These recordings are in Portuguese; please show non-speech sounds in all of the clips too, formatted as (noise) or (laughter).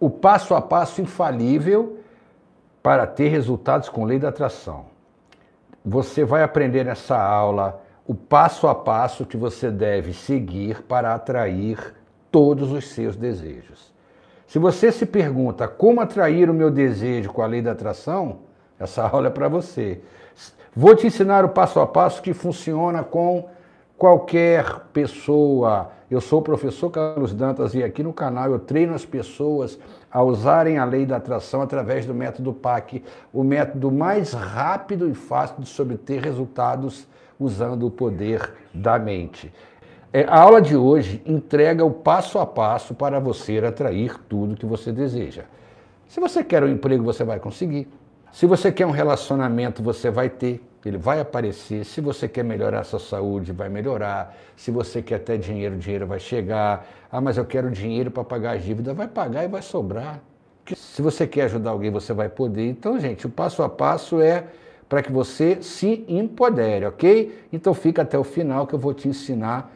o passo a passo infalível para ter resultados com lei da atração. Você vai aprender nessa aula o passo a passo que você deve seguir para atrair todos os seus desejos. Se você se pergunta como atrair o meu desejo com a lei da atração, essa (laughs) aula é para você. Vou te ensinar o passo a passo que funciona com qualquer pessoa. Eu sou o professor Carlos Dantas e aqui no canal eu treino as pessoas a usarem a lei da atração através do método PAC, o método mais rápido e fácil de se obter resultados usando o poder da mente. É, a aula de hoje entrega o passo a passo para você atrair tudo que você deseja. Se você quer um emprego, você vai conseguir. Se você quer um relacionamento, você vai ter. Ele vai aparecer. Se você quer melhorar a sua saúde, vai melhorar. Se você quer até dinheiro, dinheiro vai chegar. Ah, mas eu quero dinheiro para pagar as dívidas. Vai pagar e vai sobrar. Se você quer ajudar alguém, você vai poder. Então, gente, o passo a passo é para que você se empodere, ok? Então, fica até o final que eu vou te ensinar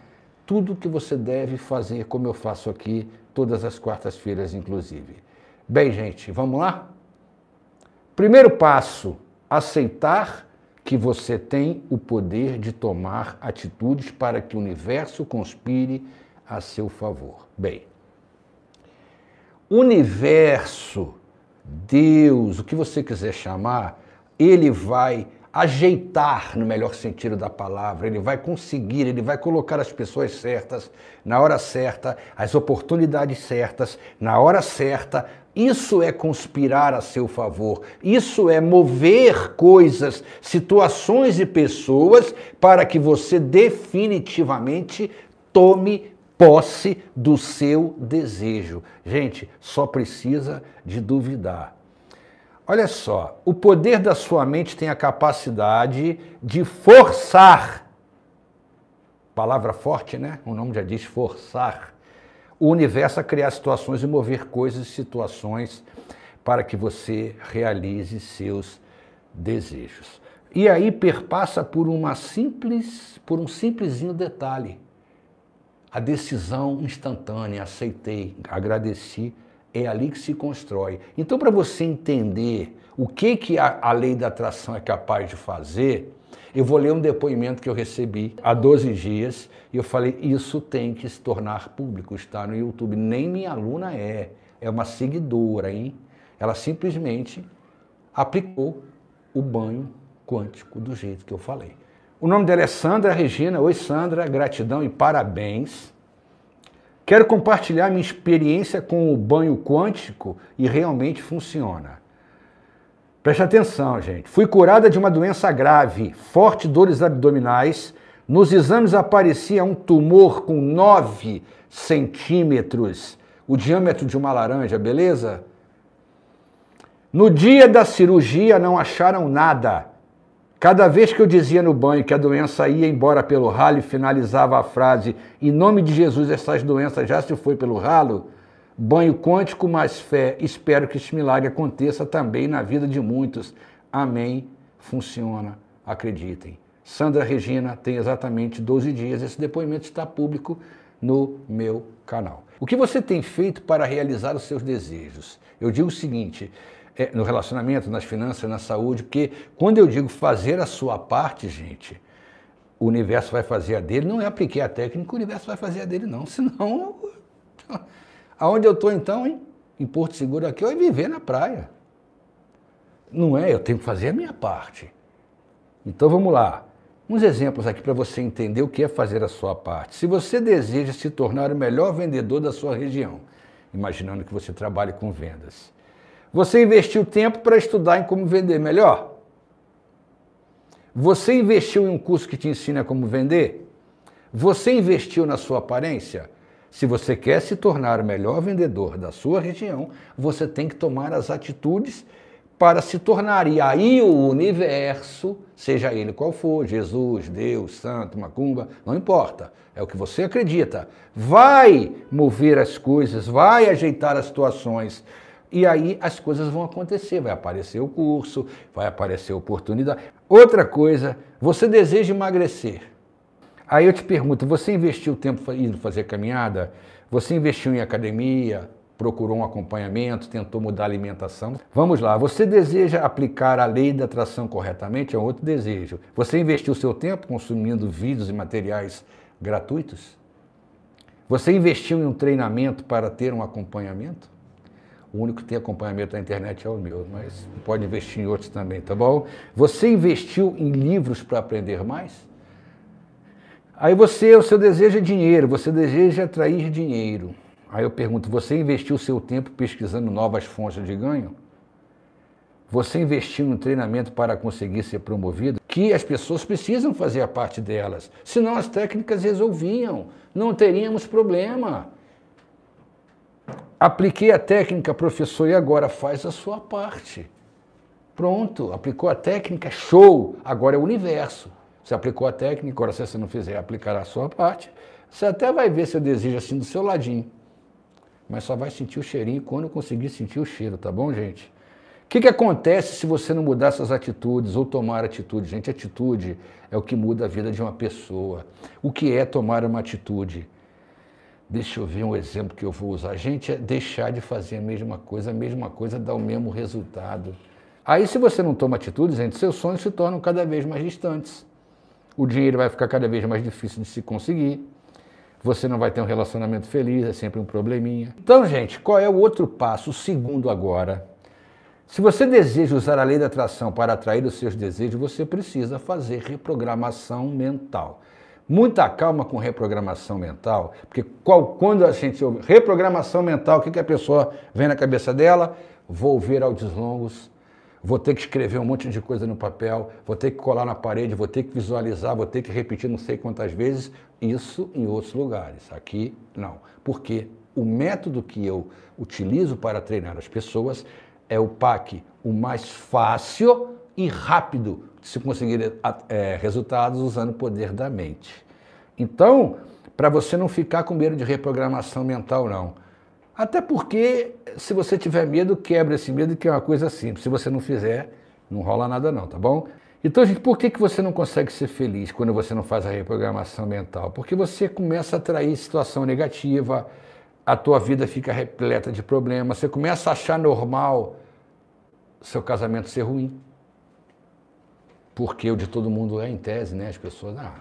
tudo que você deve fazer, como eu faço aqui todas as quartas-feiras, inclusive. Bem, gente, vamos lá? Primeiro passo: aceitar que você tem o poder de tomar atitudes para que o universo conspire a seu favor. Bem, universo, Deus, o que você quiser chamar, ele vai ajeitar, no melhor sentido da palavra, ele vai conseguir, ele vai colocar as pessoas certas na hora certa, as oportunidades certas na hora certa, isso é conspirar a seu favor. Isso é mover coisas, situações e pessoas para que você definitivamente tome posse do seu desejo. Gente, só precisa de duvidar. Olha só, o poder da sua mente tem a capacidade de forçar. Palavra forte, né? O nome já diz forçar o universo a criar situações e mover coisas e situações para que você realize seus desejos. E aí perpassa por uma simples, por um simplesinho detalhe. A decisão instantânea, aceitei, agradeci é ali que se constrói. Então, para você entender o que, que a, a lei da atração é capaz de fazer, eu vou ler um depoimento que eu recebi há 12 dias e eu falei: isso tem que se tornar público, está no YouTube. Nem minha aluna é, é uma seguidora, hein? Ela simplesmente aplicou o banho quântico do jeito que eu falei. O nome dela é Sandra Regina. Oi, Sandra, gratidão e parabéns. Quero compartilhar minha experiência com o banho quântico e realmente funciona. Preste atenção, gente. Fui curada de uma doença grave, forte dores abdominais. Nos exames aparecia um tumor com 9 centímetros, o diâmetro de uma laranja, beleza? No dia da cirurgia não acharam nada. Cada vez que eu dizia no banho que a doença ia embora pelo ralo e finalizava a frase: Em nome de Jesus, essas doenças já se foi pelo ralo. Banho quântico mais fé, espero que este milagre aconteça também na vida de muitos. Amém. Funciona, acreditem. Sandra Regina tem exatamente 12 dias. Esse depoimento está público no meu canal. O que você tem feito para realizar os seus desejos? Eu digo o seguinte: é, no relacionamento, nas finanças, na saúde, porque quando eu digo fazer a sua parte, gente, o universo vai fazer a dele, não é apliquei a técnica, o universo vai fazer a dele, não. (laughs) Senão, aonde eu estou então, hein? em Porto Seguro aqui, eu ia viver na praia. Não é, eu tenho que fazer a minha parte. Então vamos lá. Uns exemplos aqui para você entender o que é fazer a sua parte. Se você deseja se tornar o melhor vendedor da sua região, imaginando que você trabalhe com vendas, você investiu tempo para estudar em como vender melhor? Você investiu em um curso que te ensina como vender? Você investiu na sua aparência? Se você quer se tornar o melhor vendedor da sua região, você tem que tomar as atitudes para se tornar. E aí o universo, seja ele qual for, Jesus, Deus, Santo, Macumba, não importa, é o que você acredita, vai mover as coisas, vai ajeitar as situações. E aí as coisas vão acontecer, vai aparecer o curso, vai aparecer a oportunidade. Outra coisa, você deseja emagrecer. Aí eu te pergunto, você investiu tempo indo fazer caminhada? Você investiu em academia? Procurou um acompanhamento, tentou mudar a alimentação. Vamos lá, você deseja aplicar a lei da atração corretamente? É um outro desejo. Você investiu seu tempo consumindo vídeos e materiais gratuitos? Você investiu em um treinamento para ter um acompanhamento? O único que tem acompanhamento na internet é o meu, mas pode investir em outros também, tá bom? Você investiu em livros para aprender mais? Aí você, o seu desejo é dinheiro, você deseja atrair dinheiro. Aí eu pergunto, você investiu seu tempo pesquisando novas fontes de ganho? Você investiu em um treinamento para conseguir ser promovido? Que as pessoas precisam fazer a parte delas, senão as técnicas resolviam, não teríamos problema. Apliquei a técnica, professor, e agora faz a sua parte. Pronto, aplicou a técnica, show! Agora é o universo. Você aplicou a técnica, agora se você não fizer, aplicará a sua parte. Você até vai ver seu desejo assim do seu ladinho. Mas só vai sentir o cheirinho quando conseguir sentir o cheiro, tá bom, gente? O que, que acontece se você não mudar essas atitudes ou tomar atitude? Gente, atitude é o que muda a vida de uma pessoa. O que é tomar uma atitude? Deixa eu ver um exemplo que eu vou usar. Gente, é deixar de fazer a mesma coisa, a mesma coisa dá o mesmo resultado. Aí, se você não toma atitudes, gente, seus sonhos se tornam cada vez mais distantes. O dinheiro vai ficar cada vez mais difícil de se conseguir. Você não vai ter um relacionamento feliz, é sempre um probleminha. Então, gente, qual é o outro passo, o segundo agora? Se você deseja usar a lei da atração para atrair os seus desejos, você precisa fazer reprogramação mental. Muita calma com reprogramação mental, porque qual, quando a gente ouve reprogramação mental, o que, que a pessoa vem na cabeça dela? Vou ouvir áudios longos, vou ter que escrever um monte de coisa no papel, vou ter que colar na parede, vou ter que visualizar, vou ter que repetir não sei quantas vezes, isso em outros lugares. Aqui não. Porque o método que eu utilizo para treinar as pessoas é o PAC, o mais fácil e rápido se conseguir é, resultados usando o poder da mente. Então, para você não ficar com medo de reprogramação mental, não. Até porque, se você tiver medo, quebra esse medo, que é uma coisa simples. Se você não fizer, não rola nada, não, tá bom? Então, gente, por que, que você não consegue ser feliz quando você não faz a reprogramação mental? Porque você começa a atrair situação negativa, a tua vida fica repleta de problemas, você começa a achar normal seu casamento ser ruim porque o de todo mundo é em tese, né? As pessoas, ah,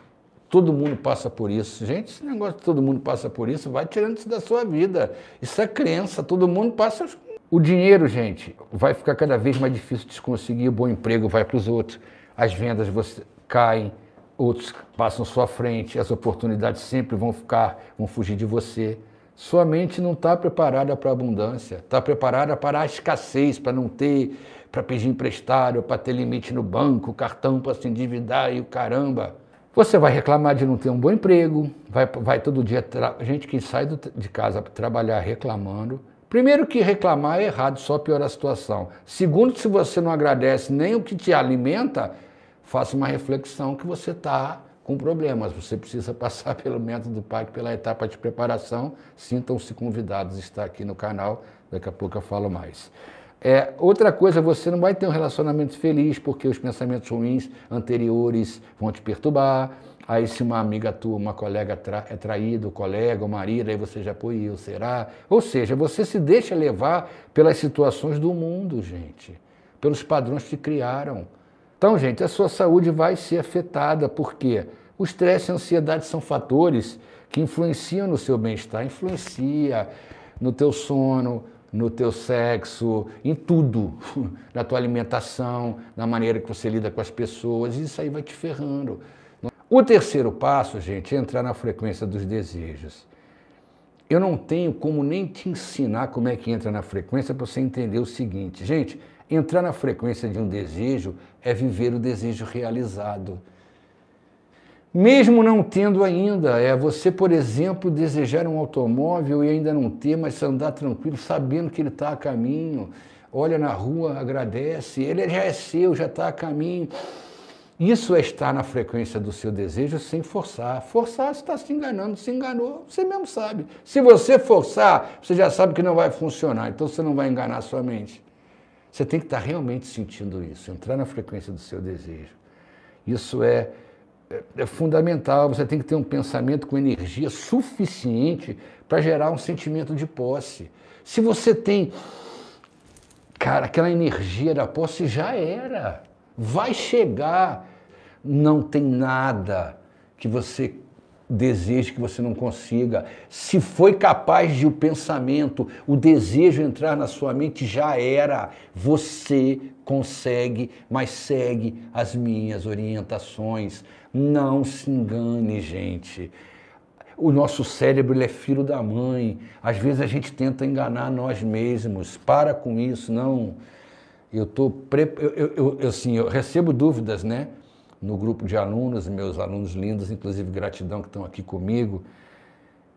todo mundo passa por isso. Gente, esse negócio de todo mundo passa por isso, vai tirando isso da sua vida. Isso é crença, todo mundo passa. O dinheiro, gente, vai ficar cada vez mais difícil de conseguir. O bom emprego vai para os outros, as vendas você caem, outros passam sua frente, as oportunidades sempre vão ficar, vão fugir de você. Sua mente não está preparada para a abundância, está preparada para a escassez, para não ter para pedir emprestado, para ter limite no banco, cartão para se endividar e o caramba. Você vai reclamar de não ter um bom emprego, vai, vai todo dia. Gente que sai do, de casa para trabalhar reclamando. Primeiro, que reclamar é errado, só piora a situação. Segundo, se você não agradece nem o que te alimenta, faça uma reflexão que você está com problemas. Você precisa (laughs) passar pelo método PAC, pela etapa de preparação. Sintam-se convidados a estar aqui no canal. Daqui a pouco eu falo mais. É, outra coisa, você não vai ter um relacionamento feliz porque os pensamentos ruins anteriores vão te perturbar. Aí se uma amiga tua, uma colega tra é traída, o colega, o marido, aí você já põe eu, será? Ou seja, você se deixa levar pelas situações do mundo, gente. Pelos padrões que criaram. Então, gente, a sua saúde vai ser afetada, porque o estresse e a ansiedade são fatores que influenciam no seu bem-estar, influencia no teu sono, no teu sexo, em tudo, (laughs) na tua alimentação, na maneira que você lida com as pessoas, isso aí vai te ferrando. O terceiro passo, gente, é entrar na frequência dos desejos. Eu não tenho como nem te ensinar como é que entra na frequência para você entender o seguinte, gente, entrar na frequência de um desejo é viver o desejo realizado. Mesmo não tendo ainda, é você, por exemplo, desejar um automóvel e ainda não ter, mas andar tranquilo, sabendo que ele está a caminho, olha na rua, agradece, ele já é seu, já está a caminho. Isso é estar na frequência do seu desejo sem forçar. Forçar, você está se enganando, se enganou, você mesmo sabe. Se você forçar, você já sabe que não vai funcionar, então você não vai enganar a sua mente. Você tem que estar tá realmente sentindo isso, entrar na frequência do seu desejo. Isso é é, é fundamental, você tem que ter um pensamento com energia suficiente para gerar um sentimento de posse. Se você tem, cara, aquela energia da posse, já era. Vai chegar. Não tem nada que você desejo que você não consiga. Se foi capaz de o pensamento, o desejo entrar na sua mente, já era. Você consegue, mas segue as minhas orientações. Não se engane, gente. O nosso cérebro é filho da mãe. Às vezes a gente tenta enganar nós mesmos. Para com isso, não. Eu tô pre... eu, eu, eu, assim, eu recebo dúvidas, né? no grupo de alunos, meus alunos lindos, inclusive gratidão que estão aqui comigo.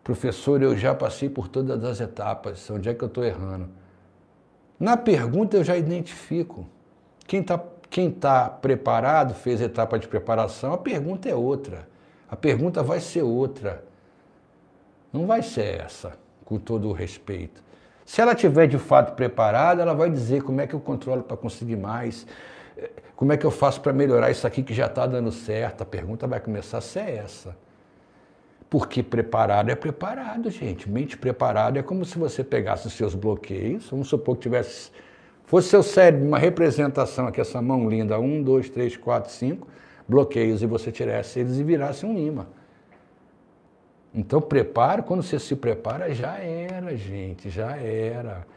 Professor, eu já passei por todas as etapas, onde é que eu estou errando? Na pergunta eu já identifico. Quem está quem tá preparado, fez a etapa de preparação, a pergunta é outra. A pergunta vai ser outra. Não vai ser essa, com todo o respeito. Se ela tiver de fato preparada, ela vai dizer como é que eu controlo para conseguir mais. Como é que eu faço para melhorar isso aqui que já está dando certo? A pergunta vai começar a ser essa. Porque preparado é preparado, gente. Mente preparada é como se você pegasse os seus bloqueios, vamos supor que tivesse. Fosse seu cérebro uma representação aqui, essa mão linda, um, dois, três, quatro, cinco bloqueios, e você tirasse eles e virasse um imã. Então, preparo, quando você se prepara, já era, gente, já era.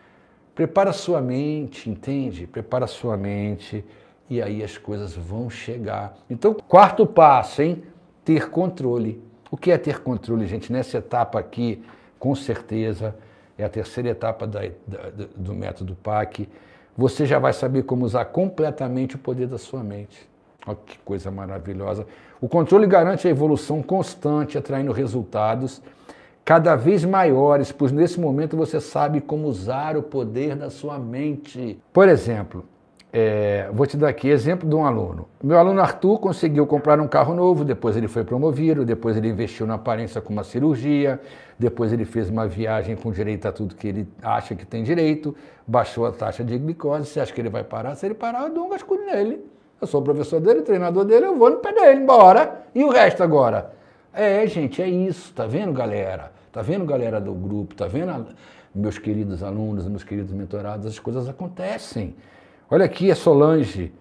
Prepara sua mente, entende? Prepara sua mente e aí as coisas vão chegar. Então, quarto passo, hein? Ter controle. O que é ter controle, gente? Nessa etapa aqui, com certeza, é a terceira etapa da, da, do método PAC. Você já vai saber como usar completamente o poder da sua mente. Olha que coisa maravilhosa. O controle garante a evolução constante, atraindo resultados cada vez maiores, pois nesse momento você sabe como usar o poder da sua mente. Por exemplo, é, vou te dar aqui exemplo de um aluno. Meu aluno Arthur conseguiu comprar um carro novo, depois ele foi promovido, depois ele investiu na aparência com uma cirurgia, depois ele fez uma viagem com direito a tudo que ele acha que tem direito, baixou a taxa de glicose, você acha que ele vai parar? Se ele parar, eu dou um gasculho nele. Eu sou professor dele, treinador dele, eu vou no pé dele, embora. E o resto agora? É, gente, é isso, tá vendo, galera? Tá vendo, galera do grupo? Tá vendo, meus queridos alunos, meus queridos mentorados? As coisas acontecem. Olha aqui a Solange,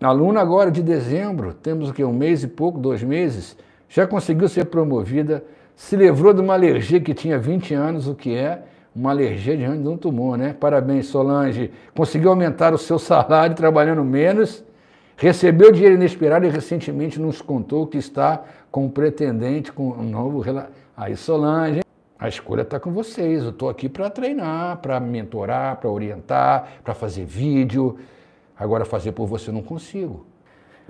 aluna agora de dezembro, temos o que um mês e pouco, dois meses, já conseguiu ser promovida, se livrou de uma alergia que tinha 20 anos, o que é uma alergia diante de um tumor, né? Parabéns, Solange. Conseguiu aumentar o seu salário trabalhando menos, recebeu dinheiro inesperado e recentemente nos contou que está com um pretendente com um novo Aí, Solange, a escolha está com vocês. Eu estou aqui para treinar, para mentorar, para orientar, para fazer vídeo. Agora, fazer por você eu não consigo.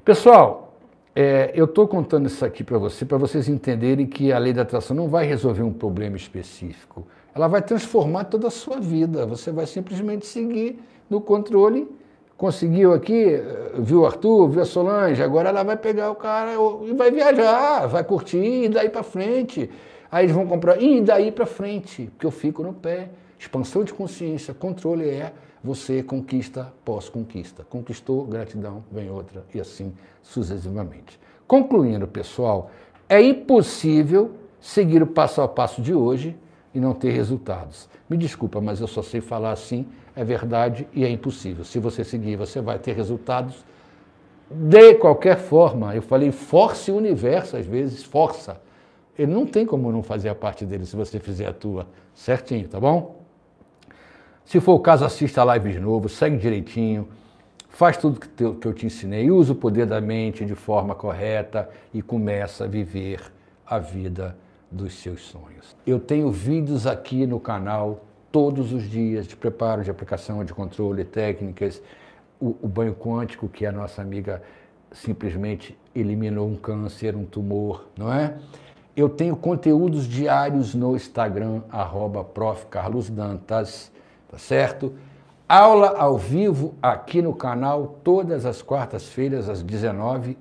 Pessoal, é, eu estou contando isso aqui para você, para vocês entenderem que a lei da atração não vai resolver um problema específico. Ela vai transformar toda a sua vida. Você vai simplesmente seguir no controle conseguiu aqui, viu o Arthur, viu a Solange, agora ela vai pegar o cara e vai viajar, vai curtir e daí para frente. Aí eles vão comprar, e daí para frente, porque eu fico no pé. Expansão de consciência, controle é você conquista, pós-conquista. Conquistou, gratidão, vem outra, e assim sucessivamente. Concluindo, pessoal, é impossível seguir o passo a passo de hoje e não ter resultados. Me desculpa, mas eu só sei falar assim, é verdade e é impossível. Se você seguir, você vai ter resultados de qualquer forma. Eu falei force o universo às vezes, força ele não tem como não fazer a parte dele se você fizer a tua certinho, tá bom? Se for o caso, assista a live de novo, segue direitinho, faz tudo que, te, que eu te ensinei, usa o poder da mente de forma correta e começa a viver a vida dos seus sonhos. Eu tenho vídeos aqui no canal todos os dias de preparo, de aplicação, de controle, técnicas, o, o banho quântico, que a nossa amiga simplesmente eliminou um câncer, um tumor, não é? Eu tenho conteúdos diários no Instagram, arroba profcarlosdantas, tá certo? Aula ao vivo aqui no canal, todas as quartas-feiras, às 19h30.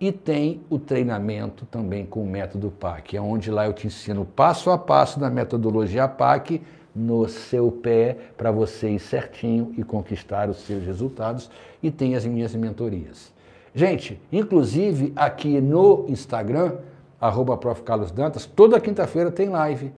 E tem o treinamento também com o método PAC, é onde lá eu te ensino passo a passo da metodologia PAC no seu pé para você ir certinho e conquistar os seus resultados. E tem as minhas mentorias. Gente, inclusive aqui no Instagram, arroba Prof. Carlos Dantas, toda quinta-feira tem live.